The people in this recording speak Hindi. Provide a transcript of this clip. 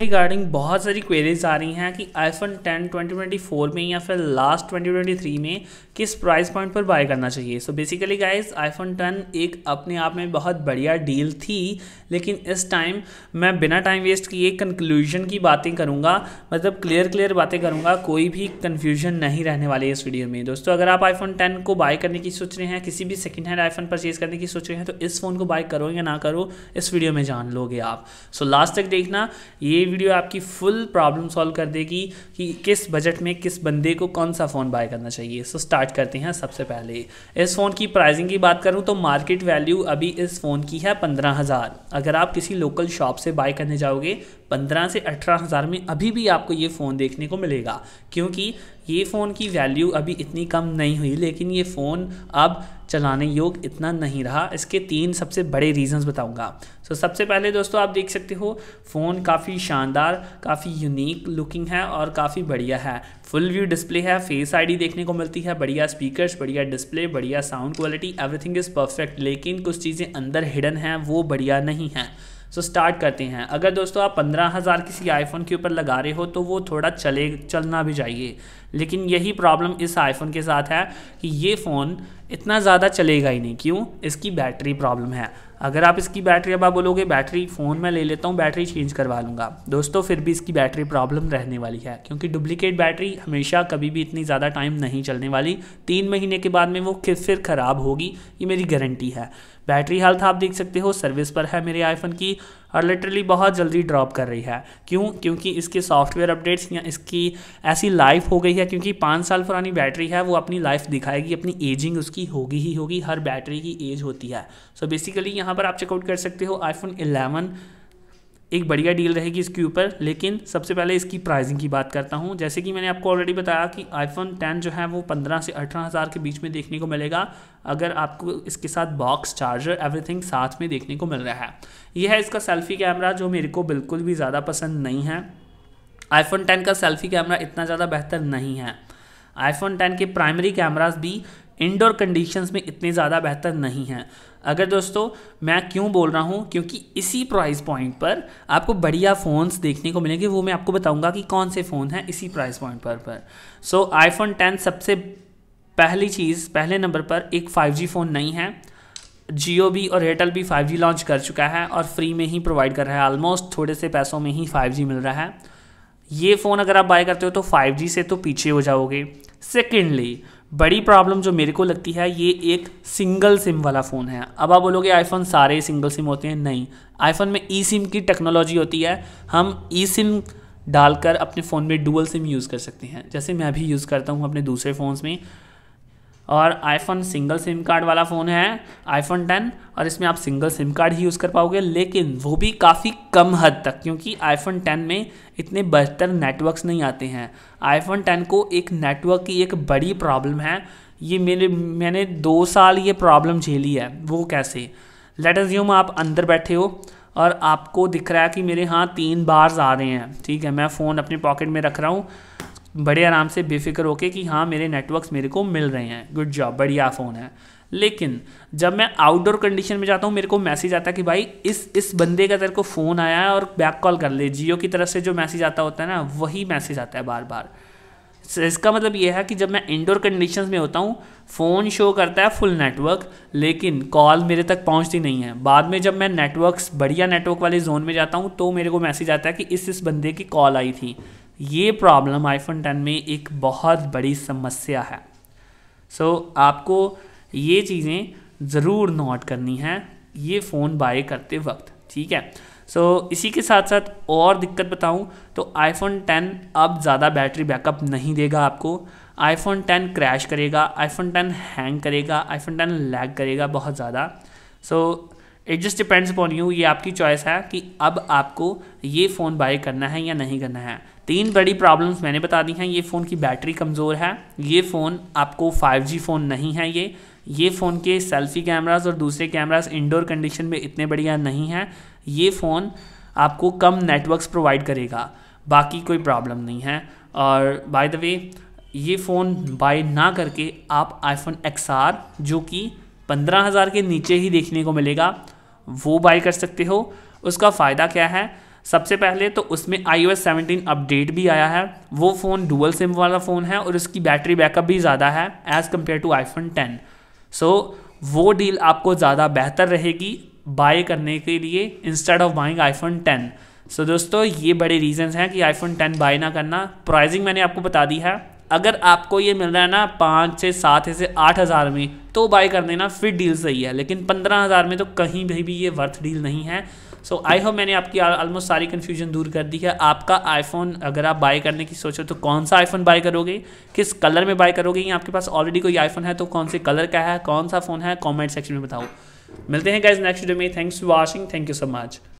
रिगार्डिंग बहुत सारी क्वेरीज आ रही हैं कि आईफोन 10 2024 में या फिर लास्ट 2023 में किस प्राइस पॉइंट पर बाय करना चाहिए सो बेसिकली गाइस आईफोन 10 एक अपने आप में बहुत बढ़िया डील थी लेकिन इस टाइम मैं बिना टाइम वेस्ट किए कंक्लूजन की बातें करूँगा मतलब क्लियर क्लियर बातें करूँगा कोई भी कन्फ्यूजन नहीं रहने वाली इस वीडियो में दोस्तों अगर आप आईफोन टेन को बाय करने की सोच रहे हैं किसी भी सेकेंड हैंड आईफोन परचेज़ करने की सोच रहे हैं तो इस फ़ोन को बाय करो या ना करो इस वीडियो में जान लोगे आप सो लास्ट तक देखना ये वीडियो आपकी फुल प्रॉब्लम सॉल्व कर देगी कि किस बजट में किस बंदे को कौन सा फ़ोन बाय करना चाहिए सो so, स्टार्ट करते हैं सबसे पहले इस फ़ोन की प्राइसिंग की बात करूँ तो मार्केट वैल्यू अभी इस फ़ोन की है पंद्रह अगर आप किसी लोकल शॉप से बाय करने जाओगे पंद्रह से अठारह हज़ार में अभी भी आपको ये फ़ोन देखने को मिलेगा क्योंकि ये फ़ोन की वैल्यू अभी इतनी कम नहीं हुई लेकिन ये फ़ोन अब चलाने योग इतना नहीं रहा इसके तीन सबसे बड़े रीजंस बताऊंगा सो so, सबसे पहले दोस्तों आप देख सकते हो फ़ोन काफ़ी शानदार काफ़ी यूनिक लुकिंग है और काफ़ी बढ़िया है फुल व्यू डिस्प्ले है फेस आईडी देखने को मिलती है बढ़िया स्पीकर्स बढ़िया डिस्प्ले बढ़िया sound quality everything is perfect लेकिन कुछ चीज़ें अंदर हिडन हैं वो बढ़िया नहीं हैं सो स्टार्ट करते हैं अगर दोस्तों आप पंद्रह हज़ार किसी आईफोन के ऊपर लगा रहे हो तो वो थोड़ा चले चलना भी चाहिए लेकिन यही प्रॉब्लम इस आईफोन के साथ है कि ये फ़ोन इतना ज़्यादा चलेगा ही नहीं क्यों इसकी बैटरी प्रॉब्लम है अगर आप इसकी बैटरी अब आप बोलोगे बैटरी फ़ोन में ले लेता हूँ बैटरी चेंज करवा लूँगा दोस्तों फिर भी इसकी बैटरी प्रॉब्लम रहने वाली है क्योंकि डुप्लीकेट बैटरी हमेशा कभी भी इतनी ज़्यादा टाइम नहीं चलने वाली तीन महीने के बाद में वो फिर ख़राब होगी ये मेरी गारंटी है बैटरी हेल्थ आप देख सकते हो सर्विस पर है मेरे आईफोन की और लिटरली बहुत जल्दी ड्रॉप कर रही है क्यों क्योंकि इसके सॉफ्टवेयर अपडेट्स या इसकी ऐसी लाइफ हो गई है क्योंकि पाँच साल पुरानी बैटरी है वो अपनी लाइफ दिखाएगी अपनी एजिंग उसकी होगी ही होगी हर बैटरी की एज होती है सो बेसिकली यहाँ पर आप चेकआउट कर सकते हो आईफोन इलेवन एक बढ़िया डील रहेगी इसके ऊपर लेकिन सबसे पहले इसकी प्राइसिंग की बात करता हूँ जैसे कि मैंने आपको ऑलरेडी बताया कि आईफोन टेन जो है वो पंद्रह से अठारह हज़ार के बीच में देखने को मिलेगा अगर आपको इसके साथ बॉक्स चार्जर एवरीथिंग साथ में देखने को मिल रहा है यह है इसका सेल्फी कैमरा जो मेरे को बिल्कुल भी ज़्यादा पसंद नहीं है आईफोन टेन का सेल्फी कैमरा इतना ज़्यादा बेहतर नहीं है आईफोन टेन के प्राइमरी कैमराज भी इंडोर कंडीशंस में इतने ज़्यादा बेहतर नहीं हैं अगर दोस्तों मैं क्यों बोल रहा हूँ क्योंकि इसी प्राइस पॉइंट पर आपको बढ़िया फ़ोन्स देखने को मिलेंगे वो मैं आपको बताऊँगा कि कौन से फ़ोन हैं इसी प्राइस पॉइंट पर पर सो आईफोन टेन सबसे पहली चीज़ पहले नंबर पर एक 5G फ़ोन नहीं है जियो भी और एयरटेल भी 5G लॉन्च कर चुका है और फ्री में ही प्रोवाइड कर रहा है ऑलमोस्ट थोड़े से पैसों में ही 5G मिल रहा है ये फ़ोन अगर आप बाय करते हो तो 5G से तो पीछे हो जाओगे सेकेंडली बड़ी प्रॉब्लम जो मेरे को लगती है ये एक सिंगल सिम वाला फ़ोन है अब आप बोलोगे आईफोन सारे सिंगल सिम होते हैं नहीं आईफोन में ई सिम की टेक्नोलॉजी होती है हम ई सिम डालकर अपने फ़ोन में डुअल सिम यूज़ कर सकते हैं जैसे मैं अभी यूज़ करता हूँ अपने दूसरे फ़ोन्स में और आईफोन सिंगल सिम कार्ड वाला फ़ोन है आईफोन टेन और इसमें आप सिंगल सिम कार्ड ही यूज़ कर पाओगे लेकिन वो भी काफ़ी कम हद तक क्योंकि आईफोन टेन में इतने बेहतर नेटवर्क्स नहीं आते हैं आईफोन टेन को एक नेटवर्क की एक बड़ी प्रॉब्लम है ये मेरे मैंने दो साल ये प्रॉब्लम झेली है वो कैसे लेट यूम आप अंदर बैठे हो और आपको दिख रहा है कि मेरे हाँ तीन बार्स आ रहे हैं ठीक है मैं फ़ोन अपने पॉकेट में रख रहा हूँ बड़े आराम से बेफिक्र होके कि हाँ मेरे नेटवर्क्स मेरे को मिल रहे हैं गुड जॉब बढ़िया फ़ोन है लेकिन जब मैं आउटडोर कंडीशन में जाता हूँ मेरे को मैसेज आता है कि भाई इस इस बंदे का तेरे को फ़ोन आया है और बैक कॉल कर ले जियो की तरफ से जो मैसेज आता होता है ना वही मैसेज आता है बार बार इसका मतलब यह है कि जब मैं इंडोर कंडीशन में होता हूँ फ़ोन शो करता है फुल नेटवर्क लेकिन कॉल मेरे तक पहुँचती नहीं है बाद में जब मैं नेटवर्क्स बढ़िया नेटवर्क वाले जोन में जाता हूँ तो मेरे को मैसेज आता है कि इस इस बंदे की कॉल आई थी ये प्रॉब्लम आईफोन टेन में एक बहुत बड़ी समस्या है सो so, आपको ये चीज़ें ज़रूर नोट करनी है ये फ़ोन बाय करते वक्त ठीक है सो so, इसी के साथ साथ और दिक्कत बताऊं तो आईफोन टेन अब ज़्यादा बैटरी बैकअप नहीं देगा आपको आईफोन टेन क्रैश करेगा आईफोन टेन हैंग करेगा आईफोन टेन लैग करेगा बहुत ज़्यादा so it just depends upon you ये आपकी चॉइस है कि अब आपको ये फ़ोन बाय करना है या नहीं करना है तीन बड़ी प्रॉब्लम्स मैंने बता दी हैं ये फ़ोन की बैटरी कमज़ोर है ये फ़ोन आपको 5G फ़ोन नहीं है ये ये फ़ोन के सेल्फ़ी कैमरास और दूसरे कैमरास इंडोर कंडीशन में इतने बढ़िया नहीं हैं ये फ़ोन आपको कम नेटवर्क्स प्रोवाइड करेगा बाकी कोई प्रॉब्लम नहीं है और बाय द वे ये फ़ोन बाय ना करके आप आईफोन एक्स जो कि पंद्रह हज़ार के नीचे ही देखने को मिलेगा वो बाई कर सकते हो उसका फ़ायदा क्या है सबसे पहले तो उसमें आई ओ अपडेट भी आया है वो फ़ोन डुअल सिम वाला फ़ोन है और उसकी बैटरी बैकअप भी ज़्यादा है as compare to iPhone ten so वो डील आपको ज़्यादा बेहतर रहेगी बाय करने के लिए instead of buying iPhone ten so दोस्तों ये बड़े रीजंस हैं कि आईफोन टेन बाय ना करना प्राइजिंग मैंने आपको बता दी है अगर आपको ये मिल रहा है ना पाँच से सात से आठ हज़ार में तो बाय कर देना फिर डील सही है लेकिन पंद्रह हज़ार में तो कहीं भी, भी ये वर्थ डील नहीं है सो आई होप मैंने आपकी ऑलमोस्ट सारी कन्फ्यूजन दूर कर दी है आपका आईफोन अगर आप बाय करने की सोचो तो कौन सा आईफोन बाय करोगे किस कलर में बाय करोगे या आपके पास ऑलरेडी कोई आईफोन है तो कौन से कलर का है कौन सा फ़ोन है कॉमेंट सेक्शन में बताओ मिलते हैं गाइज नेक्स्ट डे में thanks for watching thank you so much